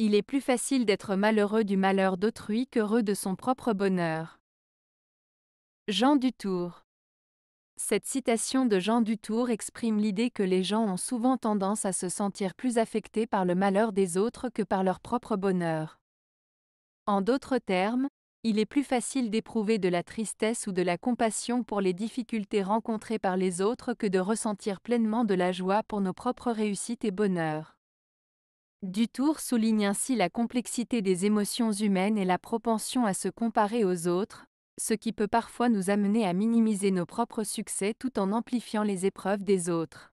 Il est plus facile d'être malheureux du malheur d'autrui qu'heureux de son propre bonheur. Jean Dutour Cette citation de Jean Dutour exprime l'idée que les gens ont souvent tendance à se sentir plus affectés par le malheur des autres que par leur propre bonheur. En d'autres termes, il est plus facile d'éprouver de la tristesse ou de la compassion pour les difficultés rencontrées par les autres que de ressentir pleinement de la joie pour nos propres réussites et bonheurs. Dutour souligne ainsi la complexité des émotions humaines et la propension à se comparer aux autres, ce qui peut parfois nous amener à minimiser nos propres succès tout en amplifiant les épreuves des autres.